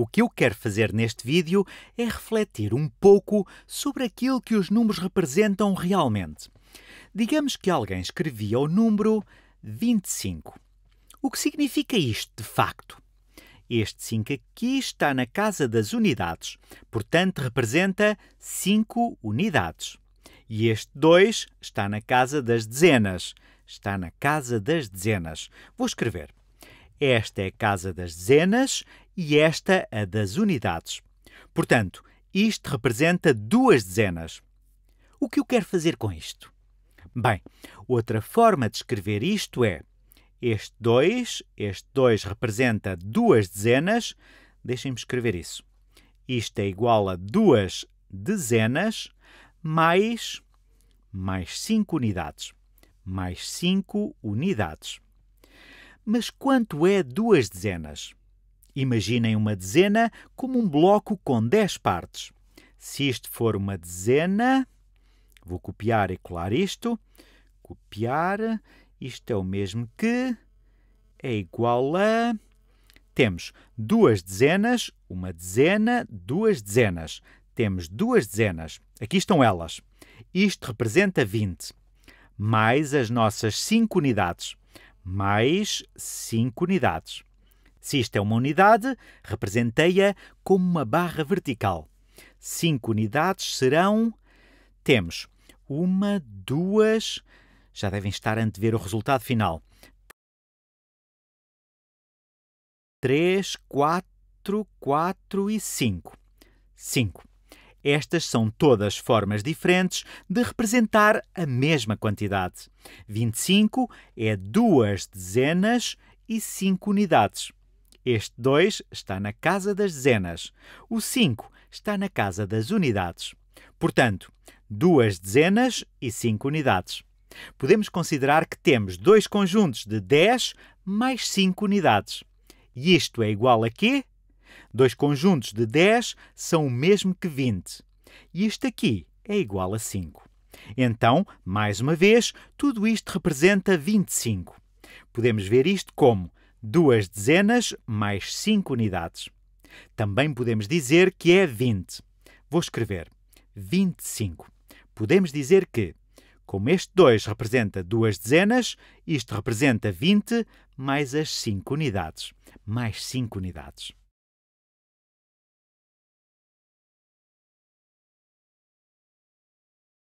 O que eu quero fazer neste vídeo é refletir um pouco sobre aquilo que os números representam realmente. Digamos que alguém escrevia o número 25. O que significa isto de facto? Este 5 aqui está na casa das unidades, portanto representa 5 unidades. E este 2 está na casa das dezenas, está na casa das dezenas. Vou escrever esta é a casa das dezenas e esta a das unidades. Portanto, isto representa duas dezenas. O que eu quero fazer com isto? Bem, outra forma de escrever isto é este 2, este 2 representa duas dezenas, deixem-me escrever isso. Isto é igual a duas dezenas mais mais 5 unidades. Mais 5 unidades. Mas quanto é duas dezenas? Imaginem uma dezena como um bloco com 10 partes. Se isto for uma dezena, vou copiar e colar isto. Copiar, isto é o mesmo que, é igual a. Temos duas dezenas, uma dezena, duas dezenas. Temos duas dezenas. Aqui estão elas. Isto representa 20. Mais as nossas 5 unidades mais 5 unidades. Se isto é uma unidade, representei-a como uma barra vertical. 5 unidades serão. Temos uma, duas. Já devem estar a antever o resultado final. 3, 4, 4 e 5. 5. Estas são todas formas diferentes de representar a mesma quantidade. 25 é duas dezenas e 5 unidades. Este 2 está na casa das dezenas. O 5 está na casa das unidades. Portanto, duas dezenas e 5 unidades. Podemos considerar que temos dois conjuntos de 10 mais 5 unidades. E isto é igual a quê? Dois conjuntos de 10 são o mesmo que 20. E isto aqui é igual a 5. Então, mais uma vez, tudo isto representa 25. Podemos ver isto como duas dezenas mais 5 unidades. Também podemos dizer que é 20. Vou escrever 25. Podemos dizer que, como este 2 representa duas dezenas, isto representa 20 mais as 5 unidades. Mais 5 unidades.